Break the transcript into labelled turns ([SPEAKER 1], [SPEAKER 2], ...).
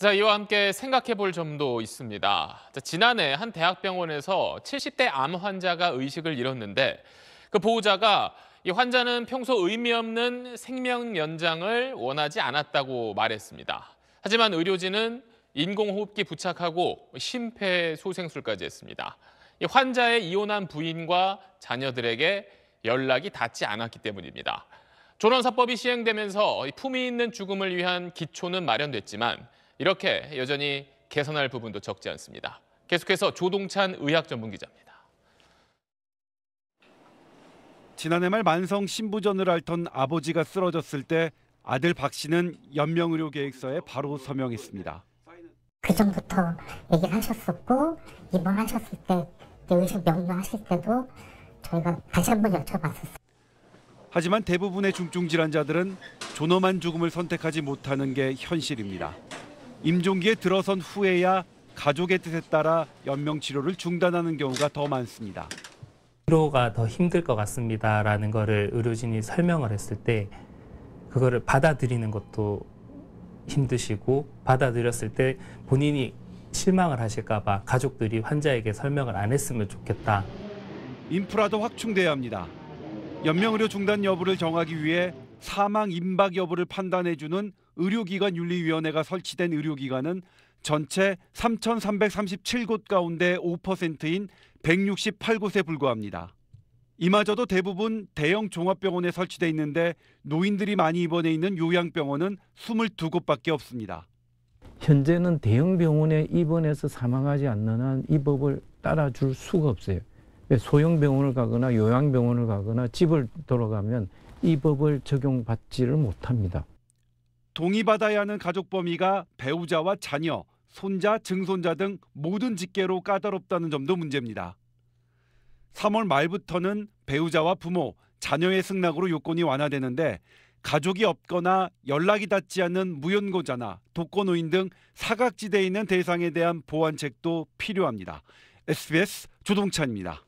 [SPEAKER 1] 자, 이와 함께 생각해 볼 점도 있습니다. 자, 지난해 한 대학병원에서 70대 암 환자가 의식을 잃었는데 그 보호자가 이 환자는 평소 의미 없는 생명 연장을 원하지 않았다고 말했습니다. 하지만 의료진은 인공호흡기 부착하고 심폐소생술까지 했습니다. 이 환자의 이혼한 부인과 자녀들에게 연락이 닿지 않았기 때문입니다. 조련사법이 시행되면서 품위 있는 죽음을 위한 기초는 마련됐지만 이렇게 여전히 개선할 부분도 적지 않습니다. 계속해서 조동찬 의학 전문
[SPEAKER 2] 기자입니다. 지난해 말 만성 신부전을 앓던 아버지가 쓰러졌을 때 아들 박 씨는 연명의료계획서에 바로 서명했습니다.
[SPEAKER 3] 그 전부터 얘기를 하셨었고 입원하셨을 때 의식 명료하실 때도 저희가 다시 한번 여쭤봤었어요.
[SPEAKER 2] 하지만 대부분의 중증 질환자들은 존엄한 죽음을 선택하지 못하는 게 현실입니다. 임종기에 들어선 후에야 가족의 뜻에 따라 연명 치료를 중단하는 경우가 더 많습니다.
[SPEAKER 4] 치료가 더 힘들 것 같습니다라는 거를 의료진이 설명을 했을 때 그거를 받아들이는 것도 힘드시고 받아들였을 때 본인이 실망을 하실까 봐 가족들이 환자에게 설명을 안 했으면 좋겠다.
[SPEAKER 2] 인프라도 확충돼야 합니다. 연명의료 중단 여부를 정하기 위해 사망 임박 여부를 판단해주는 의료기관 윤리위원회가 설치된 의료기관은 전체 3,337곳 가운데 5%인 168곳에 불과합니다. 이마저도 대부분 대형 종합병원에 설치돼 있는데 노인들이 많이 입원해 있는 요양병원은 22곳밖에 없습니다.
[SPEAKER 3] 현재는 대형 병원에 입원해서 사망하지 않는 한이 법을 따라줄 수가 없어요. 예, 소형 병원을 가거나 요양 병원을 가거나 집을 돌아가면 이 법을 적용받지를 못합니다.
[SPEAKER 2] 동의받아야 하는 가족 범위가 배우자와 자녀, 손자, 증손자 등 모든 직계로 까다롭다는 점도 문제입니다. 3월 말부터는 배우자와 부모, 자녀의 승낙으로 요건이 완화되는데 가족이 없거나 연락이 닿지 않는 무연고자나 독거노인 등 사각지대에 있는 대상에 대한 보완책도 필요합니다. SBS 조동찬입니다.